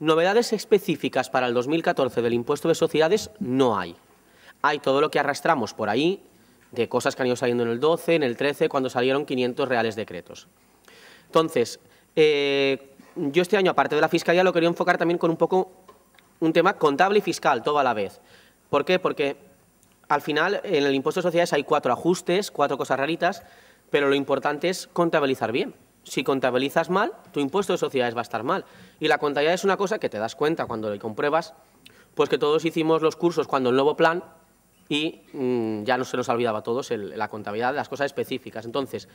Novedades específicas para el 2014 del impuesto de sociedades no hay. Hay todo lo que arrastramos por ahí, de cosas que han ido saliendo en el 12, en el 13, cuando salieron 500 reales decretos. Entonces, eh, yo este año, aparte de la Fiscalía, lo quería enfocar también con un poco un tema contable y fiscal, todo a la vez. ¿Por qué? Porque al final en el impuesto de sociedades hay cuatro ajustes, cuatro cosas raritas, pero lo importante es contabilizar bien si contabilizas mal, tu impuesto de sociedades va a estar mal. Y la contabilidad es una cosa que te das cuenta cuando lo compruebas, pues que todos hicimos los cursos cuando el nuevo plan y mm, ya no se nos olvidaba a todos la contabilidad, las cosas específicas. Entonces,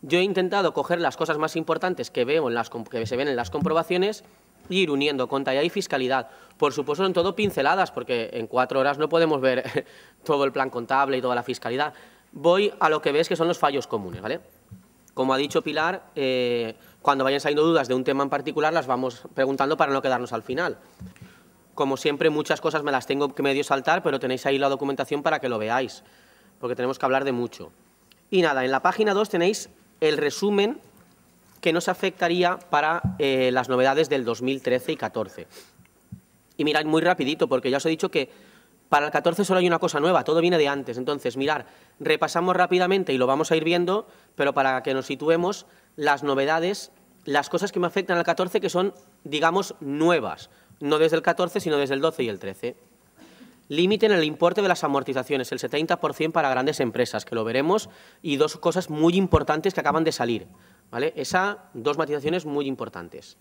yo he intentado coger las cosas más importantes que, veo que se ven en las comprobaciones y e ir uniendo contabilidad y fiscalidad. Por supuesto, en todo pinceladas, porque en cuatro horas no podemos ver todo el plan contable y toda la fiscalidad. Voy a lo que ves que son los fallos comunes, ¿vale? Como ha dicho Pilar, eh, cuando vayan saliendo dudas de un tema en particular, las vamos preguntando para no quedarnos al final. Como siempre, muchas cosas me las tengo que medio saltar, pero tenéis ahí la documentación para que lo veáis, porque tenemos que hablar de mucho. Y nada, en la página 2 tenéis el resumen que nos afectaría para eh, las novedades del 2013 y 14. Y mirad muy rapidito, porque ya os he dicho que para el 14 solo hay una cosa nueva, todo viene de antes. Entonces, mirar, repasamos rápidamente y lo vamos a ir viendo, pero para que nos situemos las novedades, las cosas que me afectan al 14 que son, digamos, nuevas, no desde el 14, sino desde el 12 y el 13. Límite en el importe de las amortizaciones, el 70% para grandes empresas, que lo veremos, y dos cosas muy importantes que acaban de salir. ¿vale? Esas dos matizaciones muy importantes.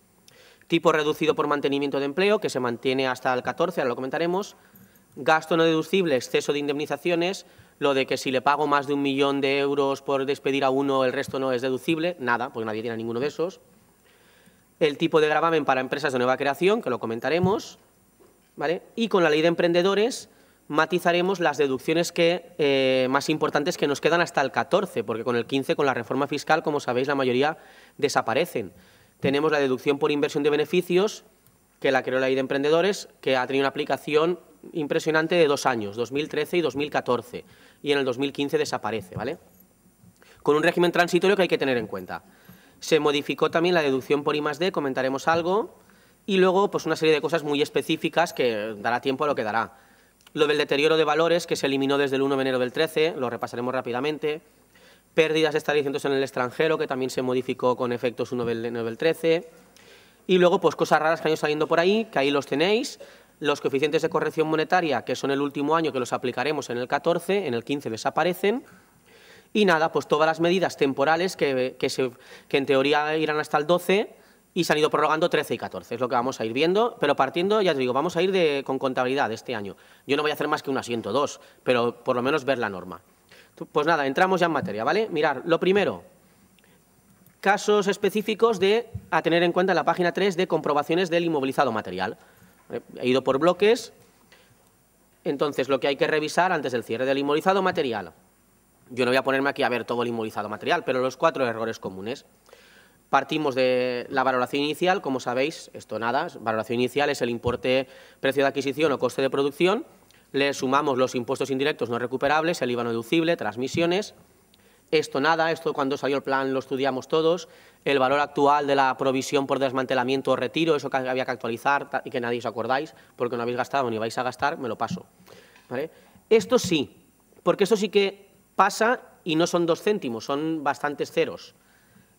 Tipo reducido por mantenimiento de empleo, que se mantiene hasta el 14, ahora lo comentaremos gasto no deducible, exceso de indemnizaciones, lo de que si le pago más de un millón de euros por despedir a uno, el resto no es deducible, nada, porque nadie tiene ninguno de esos. El tipo de gravamen para empresas de nueva creación, que lo comentaremos, ¿vale? Y con la ley de emprendedores matizaremos las deducciones que, eh, más importantes que nos quedan hasta el 14, porque con el 15, con la reforma fiscal, como sabéis, la mayoría desaparecen. Tenemos la deducción por inversión de beneficios, que la creó la ley de emprendedores, que ha tenido una aplicación impresionante de dos años, 2013 y 2014, y en el 2015 desaparece, ¿vale? Con un régimen transitorio que hay que tener en cuenta. Se modificó también la deducción por I más D, comentaremos algo, y luego pues una serie de cosas muy específicas que dará tiempo a lo que dará. Lo del deterioro de valores, que se eliminó desde el 1 de enero del 13, lo repasaremos rápidamente. Pérdidas de en el extranjero, que también se modificó con efectos 1 de enero del 13. Y luego, pues cosas raras que han ido saliendo por ahí, que ahí los tenéis. Los coeficientes de corrección monetaria, que son el último año que los aplicaremos en el 14, en el 15 desaparecen. Y nada, pues todas las medidas temporales que, en teoría irán hasta el 12 y se han ido prorrogando 13 y 14, es lo que vamos a ir viendo, pero partiendo, ya te digo, vamos a ir de, con contabilidad este año. Yo no voy a hacer más que un asiento, dos, pero por lo menos ver la norma. Pues nada, entramos ya en materia, ¿vale? Mirar, lo primero, casos específicos de, a tener en cuenta en la página 3 de comprobaciones del inmovilizado material. He ido por bloques. Entonces, lo que hay que revisar antes del cierre del inmovilizado material. Yo no voy a ponerme aquí a ver todo el inmovilizado material, pero los cuatro errores comunes. Partimos de la valoración inicial, como sabéis, esto nada, valoración inicial es el importe, precio de adquisición o coste de producción, le sumamos los impuestos indirectos no recuperables, el IVA no deducible, transmisiones, esto nada, esto cuando salió el plan lo estudiamos todos, el valor actual de la provisión por desmantelamiento o retiro, eso que había que actualizar y que nadie os acordáis, porque no habéis gastado ni vais a gastar, me lo paso. Esto sí, porque esto sí que pasa y no son dos céntimos, son bastantes ceros.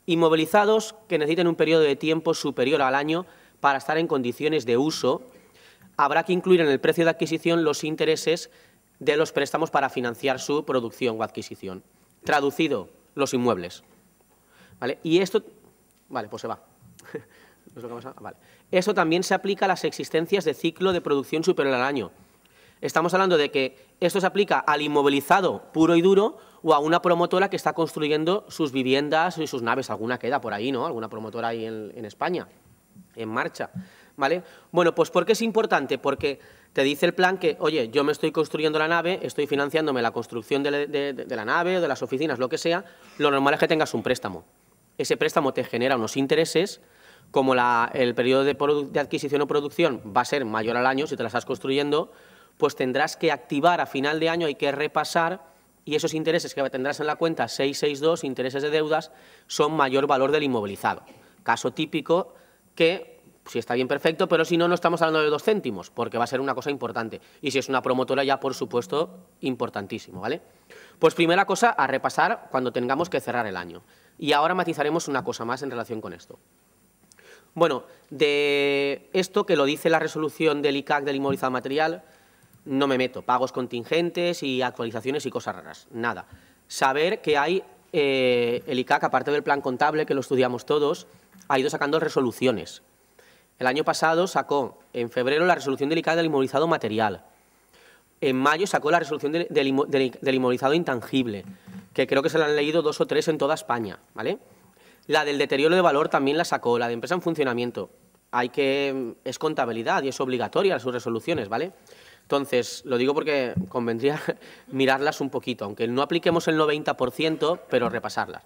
Inmovilizados que necesiten un periodo de tiempo superior al año para estar en condiciones de uso, habrá que incluir en el precio de adquisición los intereses de los préstamos para financiar su producción o adquisición. Traducido, los inmuebles. ¿Vale? Y esto Vale, pues se va. Eso también se aplica a las existencias de ciclo de producción superior al año. Estamos hablando de que esto se aplica al inmovilizado puro y duro o a una promotora que está construyendo sus viviendas y sus naves. Alguna queda por ahí, ¿no? Alguna promotora ahí en, España, en marcha. ¿Vale? Bueno, pues ¿por qué es importante? Porque te dice el plan que, oye, yo me estoy construyendo la nave, estoy financiándome la construcción de, de la nave o de las oficinas, lo que sea, lo normal es que tengas un préstamo ese préstamo te genera unos intereses, como el periodo de, de, adquisición o producción va a ser mayor al año, si te la estás construyendo, pues tendrás que activar a final de año, hay que repasar, y esos intereses que tendrás en la cuenta 662, intereses de deudas, son mayor valor del inmovilizado. Caso típico que si está bien, perfecto, pero si no, no estamos hablando de dos céntimos, porque va a ser una cosa importante. Y si es una promotora, ya por supuesto, importantísimo, ¿vale? Pues primera cosa a repasar cuando tengamos que cerrar el año. Y ahora matizaremos una cosa más en relación con esto. Bueno, de esto que lo dice la resolución del ICAC del inmovilizado material, no me meto. Pagos contingentes y actualizaciones y cosas raras, nada. Saber que hay eh, el ICAC, aparte del plan contable, que lo estudiamos todos, ha ido sacando resoluciones el año pasado sacó en febrero la resolución delicada del inmovilizado material. En mayo sacó la resolución del, inmovilizado intangible, que creo que se la han leído dos o tres en toda España, ¿vale? La del deterioro de valor también la sacó, la de empresa en funcionamiento. Hay que es contabilidad y es obligatoria sus resoluciones, ¿vale? Entonces, lo digo porque convendría mirarlas un poquito, aunque no apliquemos el 90%, pero repasarlas.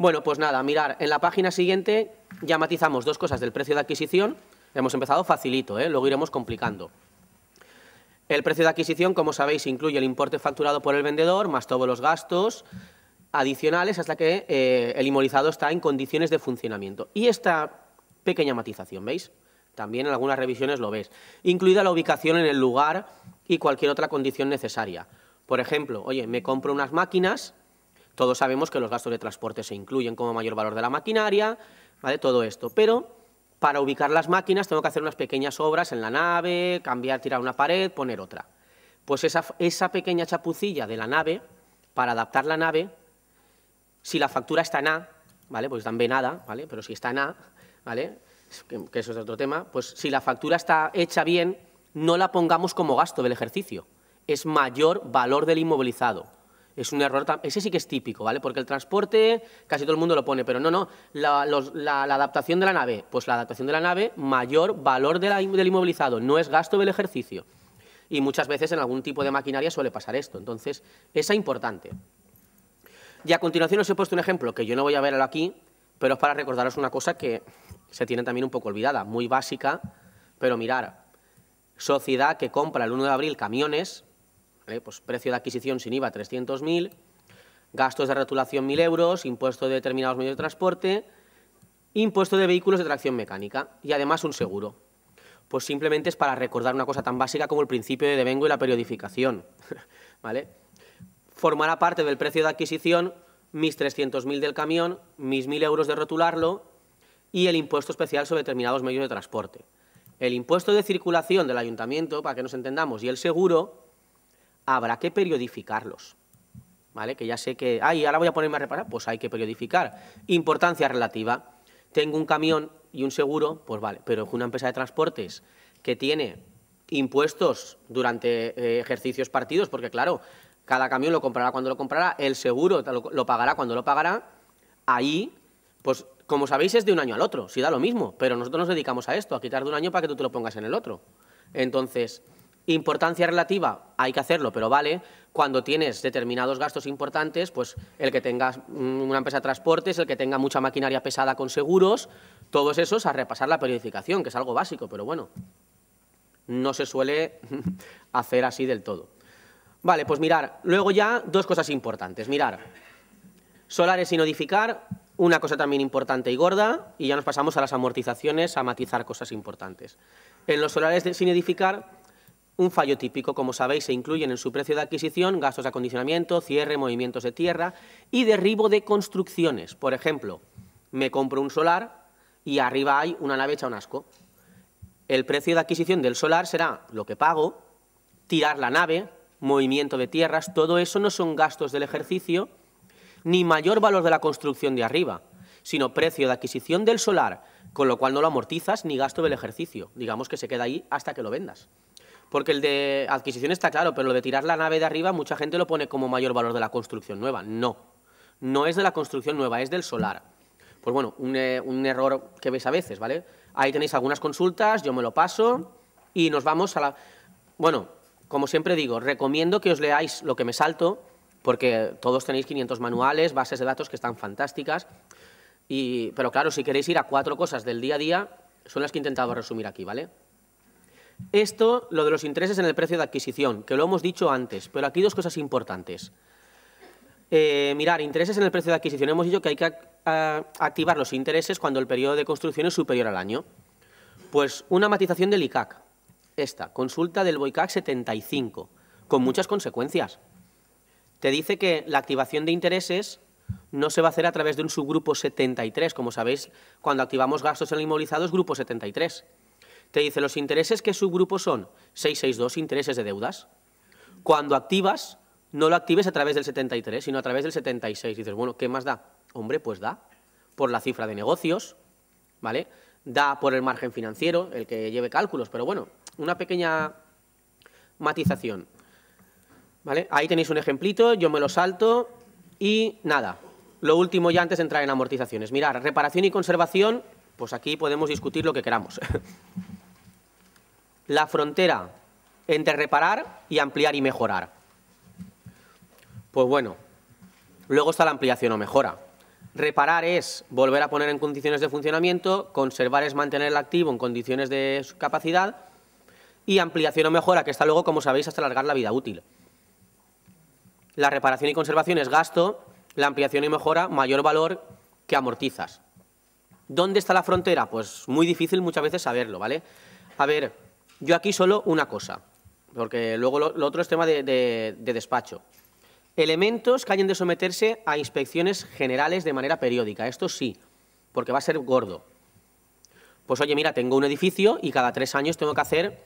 Bueno, pues nada, mirar, en la página siguiente ya matizamos dos cosas del precio de adquisición. Hemos empezado facilito, ¿eh? luego iremos complicando. El precio de adquisición, como sabéis, incluye el importe facturado por el vendedor, más todos los gastos adicionales hasta que eh, el inmovilizado está en condiciones de funcionamiento. Y esta pequeña matización, ¿veis? También en algunas revisiones lo ves. Incluida la ubicación en el lugar y cualquier otra condición necesaria. Por ejemplo, oye, me compro unas máquinas todos sabemos que los gastos de transporte se incluyen como mayor valor de la maquinaria, ¿vale? todo esto. Pero para ubicar las máquinas tengo que hacer unas pequeñas obras en la nave, cambiar, tirar una pared, poner otra. Pues esa, pequeña chapucilla de la nave, para adaptar la nave, si la factura está en A, ¿vale? Pues dan B nada, ¿vale? Pero si está en A, ¿vale? que eso es otro tema, pues si la factura está hecha bien, no la pongamos como gasto del ejercicio. Es mayor valor del inmovilizado. Es un error, ese sí que es típico, ¿vale? Porque el transporte casi todo el mundo lo pone, pero no, no. La, adaptación de la nave, pues la adaptación de la nave, mayor valor del inmovilizado, no es gasto del ejercicio. Y muchas veces en algún tipo de maquinaria suele pasar esto, entonces esa importante. Y a continuación os he puesto un ejemplo que yo no voy a ver aquí, pero es para recordaros una cosa que se tiene también un poco olvidada, muy básica, pero mirar, sociedad que compra el 1 de abril camiones, pues precio de adquisición sin IVA 300.000, gastos de rotulación, 1.000 euros, impuesto de determinados medios de transporte, impuesto de vehículos de tracción mecánica y además un seguro. Pues simplemente es para recordar una cosa tan básica como el principio de devengo y la periodificación. ¿vale? Formará parte del precio de adquisición mis 300.000 del camión, mis 1.000 euros de rotularlo y el impuesto especial sobre determinados medios de transporte. El impuesto de circulación del ayuntamiento, para que nos entendamos, y el seguro habrá que periodificarlos. ¿Vale? Que ya sé que, ay, ahora voy a ponerme a reparar, pues hay que periodificar. Importancia relativa. Tengo un camión y un seguro, pues vale, pero es una empresa de transportes que tiene impuestos durante eh, ejercicios partidos, porque claro, cada camión lo comprará cuando lo comprará, el seguro lo, lo, pagará cuando lo pagará, ahí, pues como sabéis es de un año al otro, si da lo mismo, pero nosotros nos dedicamos a esto, a quitar de un año para que tú te lo pongas en el otro. Entonces, Importancia relativa, hay que hacerlo, pero vale. Cuando tienes determinados gastos importantes, pues el que tengas mm, una empresa de transportes, el que tenga mucha maquinaria pesada con seguros, todos esos a repasar la periodificación, que es algo básico, pero bueno, no se suele hacer así del todo. Vale, pues mirar, luego ya dos cosas importantes. Mirar, solares sin edificar, una cosa también importante y gorda, y ya nos pasamos a las amortizaciones, a matizar cosas importantes. En los solares sin edificar un fallo típico, como sabéis, se incluyen en su precio de adquisición gastos de acondicionamiento, cierre, movimientos de tierra y derribo de construcciones. Por ejemplo, me compro un solar y arriba hay una nave hecha un asco. El precio de adquisición del solar será lo que pago, tirar la nave, movimiento de tierras, todo eso no son gastos del ejercicio ni mayor valor de la construcción de arriba, sino precio de adquisición del solar, con lo cual no lo amortizas ni gasto del ejercicio. Digamos que se queda ahí hasta que lo vendas. Porque el de adquisición está claro, pero lo de tirar la nave de arriba mucha gente lo pone como mayor valor de la construcción nueva. No, no es de la construcción nueva, es del solar. Pues bueno, un, eh, error que veis a veces, ¿vale? Ahí tenéis algunas consultas, yo me lo paso y nos vamos a la... Bueno, como siempre digo, recomiendo que os leáis lo que me salto, porque todos tenéis 500 manuales, bases de datos que están fantásticas. pero claro, si queréis ir a cuatro cosas del día a día, son las que he intentado resumir aquí, ¿vale? Esto, lo de los intereses en el precio de adquisición, que lo hemos dicho antes, pero aquí dos cosas importantes. Eh, mirar, intereses en el precio de adquisición. Hemos dicho que hay que activar los intereses cuando el periodo de construcción es superior al año. Pues una matización del ICAC, esta, consulta del BOICAC 75, con muchas consecuencias. Te dice que la activación de intereses no se va a hacer a través de un subgrupo 73, como sabéis, cuando activamos gastos en el inmovilizado es grupo 73. Te dice, los intereses que subgrupo son 662, intereses de deudas. Cuando activas, no lo actives a través del 73, sino a través del 76. dices, bueno, ¿qué más da? Hombre, pues da por la cifra de negocios, ¿vale? Da por el margen financiero, el que lleve cálculos, pero bueno, una pequeña matización. ¿Vale? Ahí tenéis un ejemplito, yo me lo salto y nada. Lo último ya antes de entrar en amortizaciones. Mirar, reparación y conservación, pues aquí podemos discutir lo que queramos. la frontera entre reparar y ampliar y mejorar. Pues bueno, luego está la ampliación o mejora. Reparar es volver a poner en condiciones de funcionamiento, conservar es mantener el activo en condiciones de capacidad y ampliación o mejora, que está luego, como sabéis, hasta alargar la vida útil. La reparación y conservación es gasto, la ampliación y mejora mayor valor que amortizas. ¿Dónde está la frontera? Pues muy difícil muchas veces saberlo, ¿vale? A ver, yo aquí solo una cosa, porque luego lo, otro es tema de, despacho. Elementos que hayan de someterse a inspecciones generales de manera periódica. Esto sí, porque va a ser gordo. Pues oye, mira, tengo un edificio y cada tres años tengo que hacer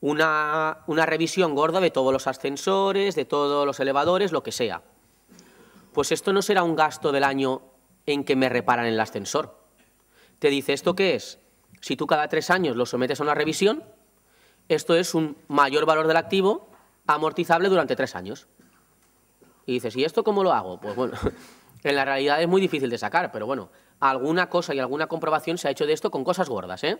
una, una, revisión gorda de todos los ascensores, de todos los elevadores, lo que sea. Pues esto no será un gasto del año en que me reparan el ascensor. Te dice, ¿esto qué es? Si tú cada tres años lo sometes a una revisión, esto es un mayor valor del activo amortizable durante tres años. Y dices, ¿y esto cómo lo hago? Pues bueno, en la realidad es muy difícil de sacar, pero bueno, alguna cosa y alguna comprobación se ha hecho de esto con cosas gordas, ¿eh?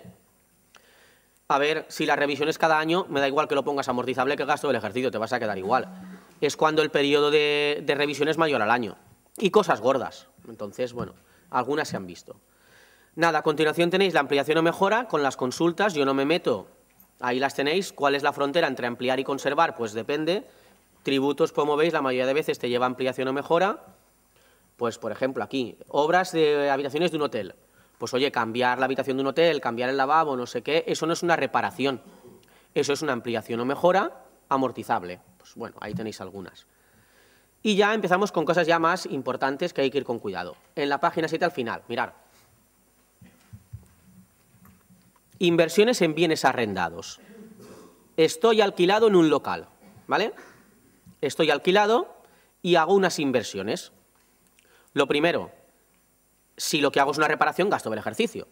A ver, si la revisión es cada año, me da igual que lo pongas amortizable que el gasto del ejercicio, te vas a quedar igual. Es cuando el periodo de, de revisión es mayor al año. Y cosas gordas. Entonces, bueno, algunas se han visto. Nada, a continuación tenéis la ampliación o mejora con las consultas. Yo no me meto Ahí las tenéis. ¿Cuál es la frontera entre ampliar y conservar? Pues depende. Tributos, como veis, la mayoría de veces te lleva ampliación o mejora. Pues, por ejemplo, aquí, obras de habitaciones de un hotel. Pues, oye, cambiar la habitación de un hotel, cambiar el lavabo, no sé qué, eso no es una reparación. Eso es una ampliación o mejora amortizable. Pues, bueno, ahí tenéis algunas. Y ya empezamos con cosas ya más importantes que hay que ir con cuidado. En la página 7 al final, mirar, Inversiones en bienes arrendados. Estoy alquilado en un local, ¿vale? Estoy alquilado y hago unas inversiones. Lo primero, si lo que hago es una reparación, gasto del ejercicio.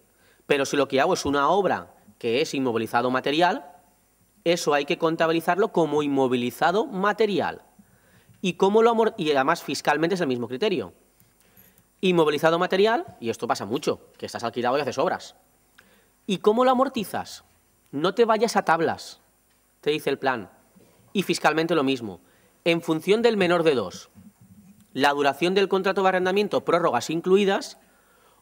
Pero si lo que hago es una obra que es inmovilizado material, eso hay que contabilizarlo como inmovilizado material. ¿Y, cómo lo y además fiscalmente es el mismo criterio. Inmovilizado material, y esto pasa mucho, que estás alquilado y haces obras. ¿Y cómo lo amortizas? No te vayas a tablas, te dice el plan. Y fiscalmente lo mismo. En función del menor de dos, la duración del contrato de arrendamiento, prórrogas incluidas,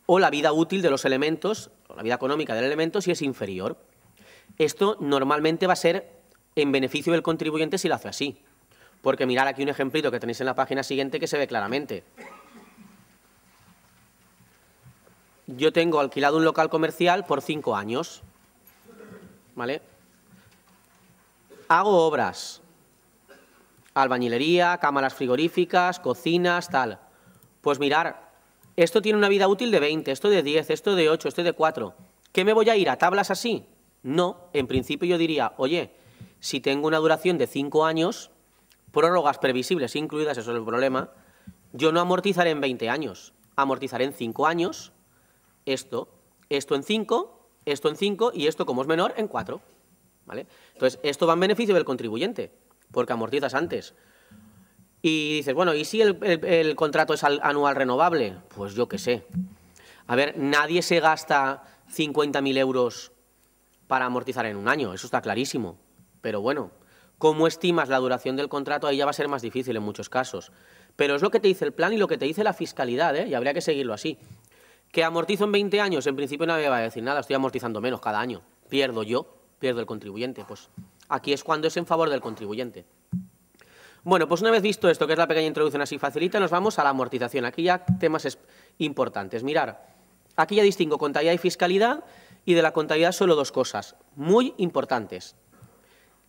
o la vida útil de los elementos, o la vida económica del elemento, si es inferior. Esto normalmente va a ser en beneficio del contribuyente si lo hace así. Porque mirar aquí un ejemplito que tenéis en la página siguiente que se ve claramente. yo tengo alquilado un local comercial por cinco años, ¿vale? Hago obras, albañilería, cámaras frigoríficas, cocinas, tal. Pues mirar, esto tiene una vida útil de 20, esto de 10, esto de 8, esto de 4. ¿Qué me voy a ir a tablas así? No, en principio yo diría, oye, si tengo una duración de cinco años, prórrogas previsibles incluidas, eso es el problema, yo no amortizaré en 20 años, amortizaré en cinco años esto, esto en 5, esto en 5 y esto, como es menor, en cuatro. ¿Vale? Entonces, esto va en beneficio del contribuyente, porque amortizas antes. Y dices, bueno, ¿y si el, contrato es anual renovable? Pues yo qué sé. A ver, nadie se gasta 50.000 euros para amortizar en un año, eso está clarísimo. Pero bueno, cómo estimas la duración del contrato ahí ya va a ser más difícil en muchos casos. Pero es lo que te dice el plan y lo que te dice la fiscalidad, ¿eh? y habría que seguirlo así. Que amortizo en 20 años, en principio nadie va a decir nada, estoy amortizando menos cada año. Pierdo yo, pierdo el contribuyente. Pues aquí es cuando es en favor del contribuyente. Bueno, pues una vez visto esto, que es la pequeña introducción así facilita, nos vamos a la amortización. Aquí ya temas importantes. Mirar, aquí ya distingo contabilidad y fiscalidad y de la contabilidad solo dos cosas muy importantes.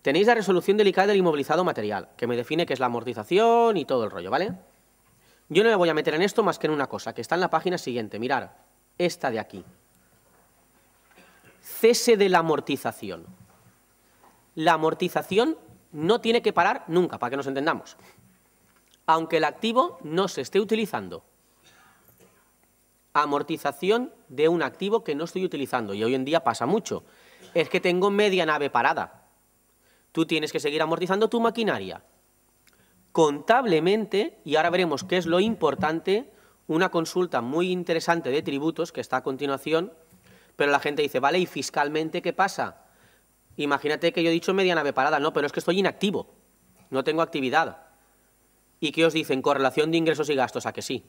Tenéis la resolución delicada del inmovilizado material, que me define qué es la amortización y todo el rollo, ¿vale? Yo no me voy a meter en esto más que en una cosa, que está en la página siguiente. Mirar, esta de aquí. Cese de la amortización. La amortización no tiene que parar nunca, para que nos entendamos. Aunque el activo no se esté utilizando. Amortización de un activo que no estoy utilizando, y hoy en día pasa mucho. Es que tengo media nave parada. Tú tienes que seguir amortizando tu maquinaria contablemente, y ahora veremos qué es lo importante, una consulta muy interesante de tributos que está a continuación, pero la gente dice, vale, ¿y fiscalmente qué pasa? Imagínate que yo he dicho media nave parada, no, pero es que estoy inactivo, no tengo actividad. ¿Y qué os dicen? Correlación de ingresos y gastos, ¿a que sí?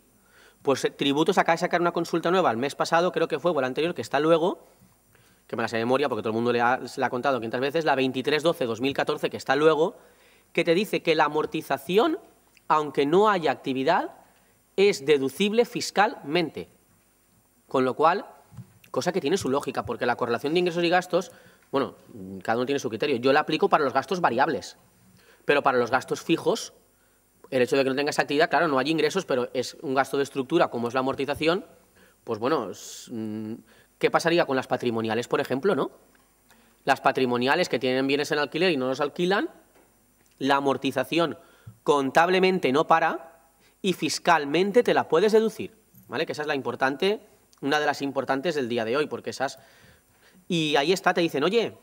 Pues eh, tributos acaba de sacar una consulta nueva el mes pasado, creo que fue, o el anterior, que está luego, que me la sé de memoria porque todo el mundo le ha, ha contado 500 veces, la 2312-2014, que está luego, que te dice que la amortización, aunque no haya actividad, es deducible fiscalmente. Con lo cual, cosa que tiene su lógica, porque la correlación de ingresos y gastos, bueno, cada uno tiene su criterio. Yo la aplico para los gastos variables, pero para los gastos fijos, el hecho de que no tengas actividad, claro, no hay ingresos, pero es un gasto de estructura, como es la amortización, pues bueno, mm, ¿qué pasaría con las patrimoniales, por ejemplo, no? Las patrimoniales que tienen bienes en alquiler y no los alquilan, la amortización contablemente no para y fiscalmente te la puedes deducir, ¿vale? Que esa es la importante, una de las importantes del día de hoy, porque esas... Y ahí está, te dicen, oye,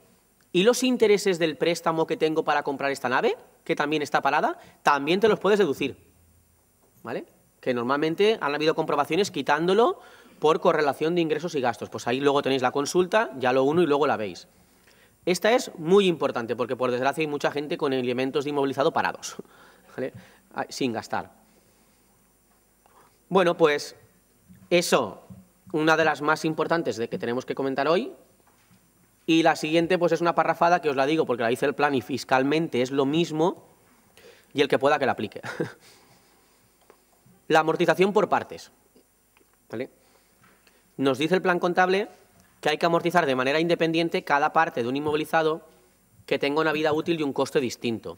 ¿y los intereses del préstamo que tengo para comprar esta nave, que también está parada, también te los puedes deducir, ¿vale? Que normalmente han habido comprobaciones quitándolo por correlación de ingresos y gastos. Pues ahí luego tenéis la consulta, ya lo uno y luego la veis. Esta es muy importante porque, por desgracia, hay mucha gente con elementos de inmovilizado parados, sin gastar. Bueno, pues eso, una de las más importantes de que tenemos que comentar hoy. Y la siguiente, pues es una parrafada que os la digo porque la dice el plan y fiscalmente es lo mismo y el que pueda que la aplique. la amortización por partes. Nos dice el plan contable que hay que amortizar de manera independiente cada parte de un inmovilizado que tenga una vida útil y un coste distinto.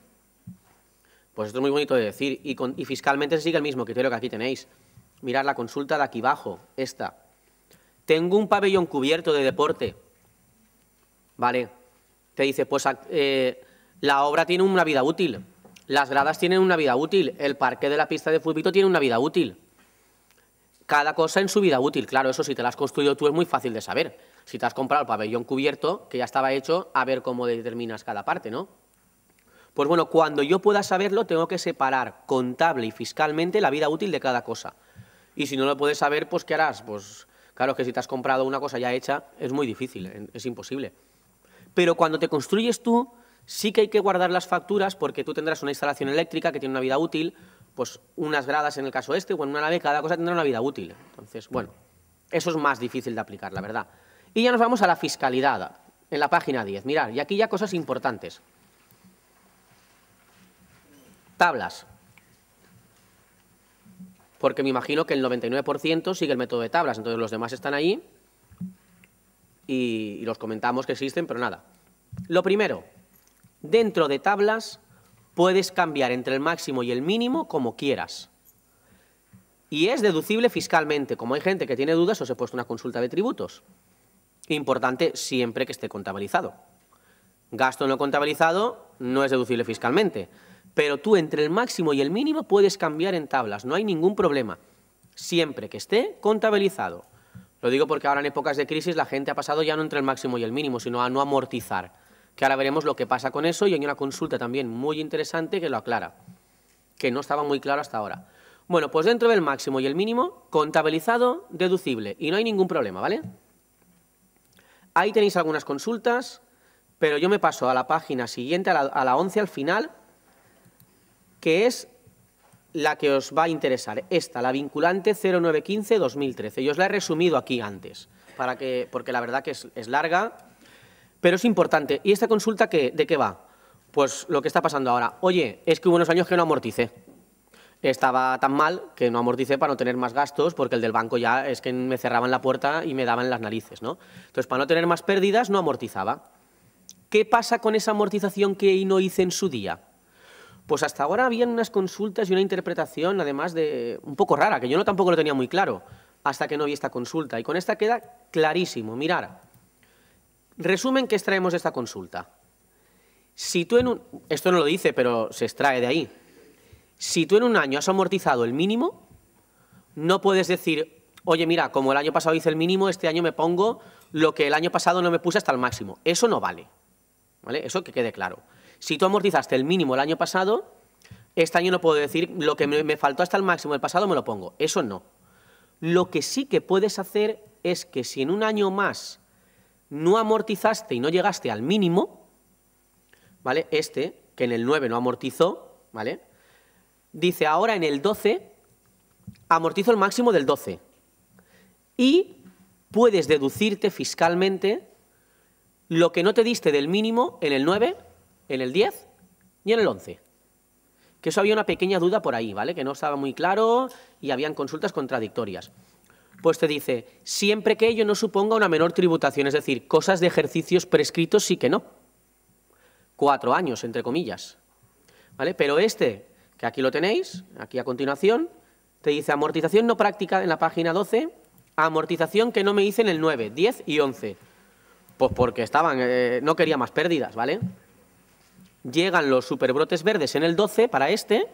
Pues esto es muy bonito de decir y, fiscalmente se sigue el mismo criterio que aquí tenéis. Mirad la consulta de aquí abajo, esta. Tengo un pabellón cubierto de deporte. Vale. Te dice, pues eh, la obra tiene una vida útil, las gradas tienen una vida útil, el parque de la pista de fútbol tiene una vida útil. Cada cosa en su vida útil, claro, eso si te la has construido tú es muy fácil de saber si te has comprado el pabellón cubierto, que ya estaba hecho, a ver cómo determinas cada parte, ¿no? Pues bueno, cuando yo pueda saberlo, tengo que separar contable y fiscalmente la vida útil de cada cosa. Y si no lo puedes saber, pues ¿qué harás? Pues claro que si te has comprado una cosa ya hecha, es muy difícil, es imposible. Pero cuando te construyes tú, sí que hay que guardar las facturas porque tú tendrás una instalación eléctrica que tiene una vida útil, pues unas gradas en el caso este o en una nave, cada cosa tendrá una vida útil. Entonces, bueno, eso es más difícil de aplicar, la verdad. Y ya nos vamos a la fiscalidad, en la página 10. Mirad, y aquí ya cosas importantes. Tablas. Porque me imagino que el 99% sigue el método de tablas, entonces los demás están ahí y, los comentamos que existen, pero nada. Lo primero, dentro de tablas puedes cambiar entre el máximo y el mínimo como quieras. Y es deducible fiscalmente. Como hay gente que tiene dudas, os he puesto una consulta de tributos. Importante siempre que esté contabilizado. Gasto no contabilizado no es deducible fiscalmente, pero tú entre el máximo y el mínimo puedes cambiar en tablas, no hay ningún problema, siempre que esté contabilizado. Lo digo porque ahora en épocas de crisis la gente ha pasado ya no entre el máximo y el mínimo, sino a no amortizar, que ahora veremos lo que pasa con eso y hay una consulta también muy interesante que lo aclara, que no estaba muy claro hasta ahora. Bueno, pues dentro del máximo y el mínimo, contabilizado, deducible, y no hay ningún problema, ¿vale? Ahí tenéis algunas consultas, pero yo me paso a la página siguiente, a la, 11 al final, que es la que os va a interesar, esta, la vinculante 0915-2013. Yo os la he resumido aquí antes, para que, porque la verdad que es, larga, pero es importante. ¿Y esta consulta qué, de qué va? Pues lo que está pasando ahora. Oye, es que hubo unos años que no amorticé estaba tan mal que no amorticé para no tener más gastos, porque el del banco ya es que me cerraban la puerta y me daban las narices. ¿no? Entonces, para no tener más pérdidas, no amortizaba. ¿Qué pasa con esa amortización que no hice en su día? Pues hasta ahora había unas consultas y una interpretación, además de un poco rara, que yo no tampoco lo tenía muy claro, hasta que no vi esta consulta. Y con esta queda clarísimo. Mirar, resumen que extraemos de esta consulta. esto no lo dice, pero se extrae de ahí. Si tú en un año has amortizado el mínimo, no puedes decir, oye, mira, como el año pasado hice el mínimo, este año me pongo lo que el año pasado no me puse hasta el máximo. Eso no vale. ¿Vale? Eso que quede claro. Si tú amortizaste el mínimo el año pasado, este año no puedo decir lo que me faltó hasta el máximo el pasado me lo pongo. Eso no. Lo que sí que puedes hacer es que si en un año más no amortizaste y no llegaste al mínimo, ¿vale? Este, que en el 9 no amortizó, ¿vale? dice ahora en el 12, amortizo el máximo del 12 y puedes deducirte fiscalmente lo que no te diste del mínimo en el 9, en el 10 y en el 11. Que eso había una pequeña duda por ahí, ¿vale? Que no estaba muy claro y habían consultas contradictorias. Pues te dice, siempre que ello no suponga una menor tributación, es decir, cosas de ejercicios prescritos sí que no. Cuatro años, entre comillas. ¿Vale? Pero este, que aquí lo tenéis, aquí a continuación, te dice amortización no práctica en la página 12, amortización que no me hice en el 9, 10 y 11. Pues porque estaban, eh, no quería más pérdidas, ¿vale? Llegan los superbrotes verdes en el 12 para este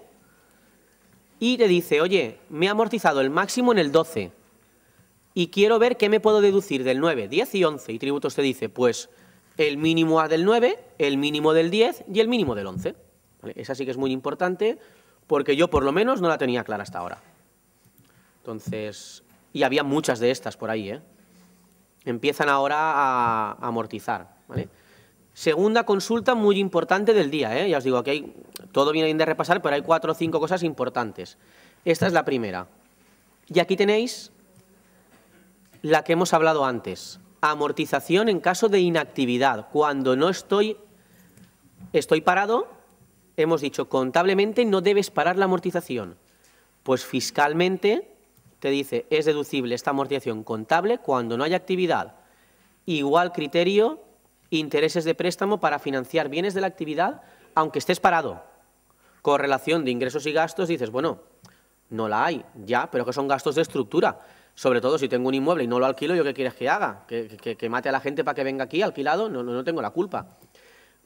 y te dice, oye, me he amortizado el máximo en el 12 y quiero ver qué me puedo deducir del 9, 10 y 11. Y tributos te dice, pues el mínimo A del 9, el mínimo del 10 y el mínimo del 11. Esa sí que es muy importante porque yo por lo menos no la tenía clara hasta ahora. Entonces, y había muchas de estas por ahí, ¿eh? Empiezan ahora a, amortizar, Segunda consulta muy importante del día, ¿eh? Ya os digo, que hay, todo viene bien de repasar, pero hay cuatro o cinco cosas importantes. Esta es la primera. Y aquí tenéis la que hemos hablado antes. Amortización en caso de inactividad, cuando no estoy, estoy parado hemos dicho, contablemente no debes parar la amortización. Pues fiscalmente te dice, es deducible esta amortización contable cuando no hay actividad. Igual criterio, intereses de préstamo para financiar bienes de la actividad, aunque estés parado. Correlación de ingresos y gastos, dices, bueno, no la hay, ya, pero que son gastos de estructura. Sobre todo si tengo un inmueble y no lo alquilo, ¿yo qué quieres que haga? ¿Que, mate a la gente para que venga aquí alquilado? no tengo la culpa.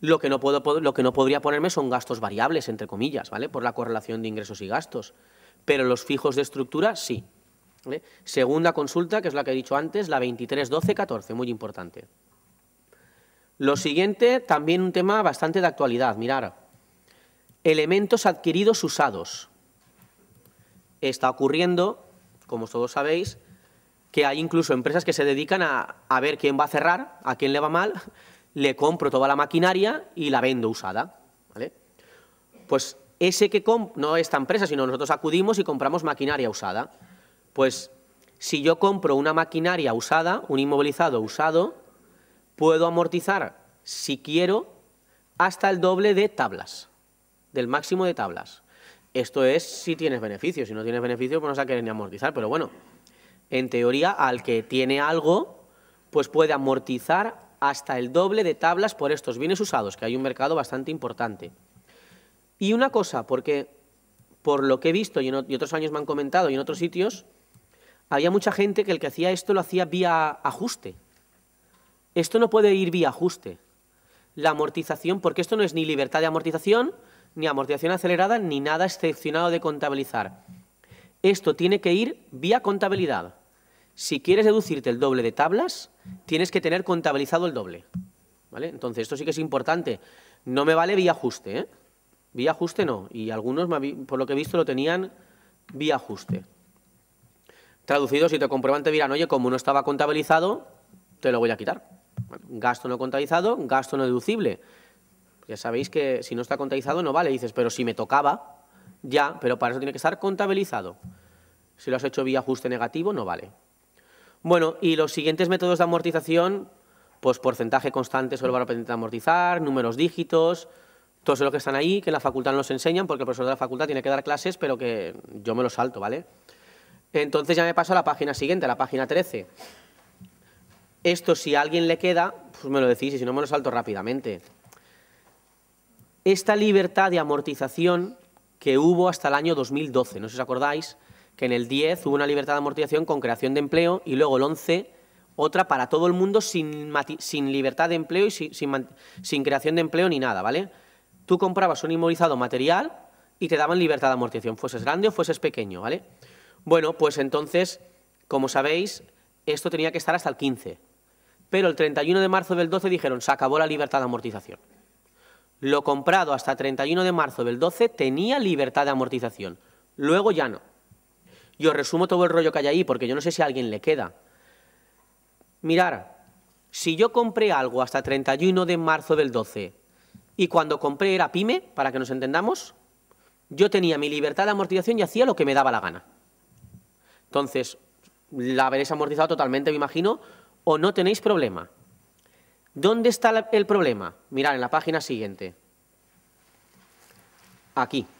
Lo que no, puedo, lo que no podría ponerme son gastos variables, entre comillas, ¿vale? Por la correlación de ingresos y gastos. Pero los fijos de estructura, sí. Segunda consulta, que es la que he dicho antes, la 14 muy importante. Lo siguiente, también un tema bastante de actualidad, mirar. Elementos adquiridos usados. Está ocurriendo, como todos sabéis, que hay incluso empresas que se dedican a, a ver quién va a cerrar, a quién le va mal, le compro toda la maquinaria y la vendo usada. ¿vale? Pues ese que no esta empresa, sino nosotros acudimos y compramos maquinaria usada. Pues si yo compro una maquinaria usada, un inmovilizado usado, puedo amortizar, si quiero, hasta el doble de tablas, del máximo de tablas. Esto es si tienes beneficio, si no tienes beneficio, pues no se quieren ni amortizar, pero bueno, en teoría al que tiene algo, pues puede amortizar hasta el doble de tablas por estos bienes usados, que hay un mercado bastante importante. Y una cosa, porque por lo que he visto y, otros años me han comentado y en otros sitios, había mucha gente que el que hacía esto lo hacía vía ajuste. Esto no puede ir vía ajuste. La amortización, porque esto no es ni libertad de amortización, ni amortización acelerada, ni nada excepcionado de contabilizar. Esto tiene que ir vía contabilidad. Si quieres deducirte el doble de tablas, tienes que tener contabilizado el doble. ¿Vale? Entonces, esto sí que es importante. No me vale vía ajuste, ¿eh? Vía ajuste no. Y algunos, por lo que he visto, lo tenían vía ajuste. Traducido, si te comprueban, te dirán, oye, como no estaba contabilizado, te lo voy a quitar. Gasto no contabilizado, gasto no deducible. Ya sabéis que si no está contabilizado no vale. Dices, pero si me tocaba, ya, pero para eso tiene que estar contabilizado. Si lo has hecho vía ajuste negativo, no vale. Bueno, y los siguientes métodos de amortización, pues porcentaje constante sobre el valor pendiente de amortizar, números dígitos, todo eso que están ahí, que en la facultad no los enseñan, porque el profesor de la facultad tiene que dar clases, pero que yo me lo salto, ¿vale? Entonces ya me paso a la página siguiente, a la página 13. Esto, si a alguien le queda, pues me lo decís, y si no me lo salto rápidamente. Esta libertad de amortización que hubo hasta el año 2012, no sé si os acordáis, que en el 10 hubo una libertad de amortización con creación de empleo y luego el 11 otra para todo el mundo sin, libertad de empleo y sin, creación de empleo ni nada, ¿vale? Tú comprabas un inmovilizado material y te daban libertad de amortización, fueses grande o fueses pequeño, ¿vale? Bueno, pues entonces, como sabéis, esto tenía que estar hasta el 15. Pero el 31 de marzo del 12 dijeron, se acabó la libertad de amortización. Lo comprado hasta 31 de marzo del 12 tenía libertad de amortización, luego ya no. Yo os resumo todo el rollo que hay ahí, porque yo no sé si a alguien le queda. Mirar, si yo compré algo hasta 31 de marzo del 12 y cuando compré era pyme, para que nos entendamos, yo tenía mi libertad de amortización y hacía lo que me daba la gana. Entonces, la habréis amortizado totalmente, me imagino, o no tenéis problema. ¿Dónde está el problema? Mirad, en la página siguiente. Aquí.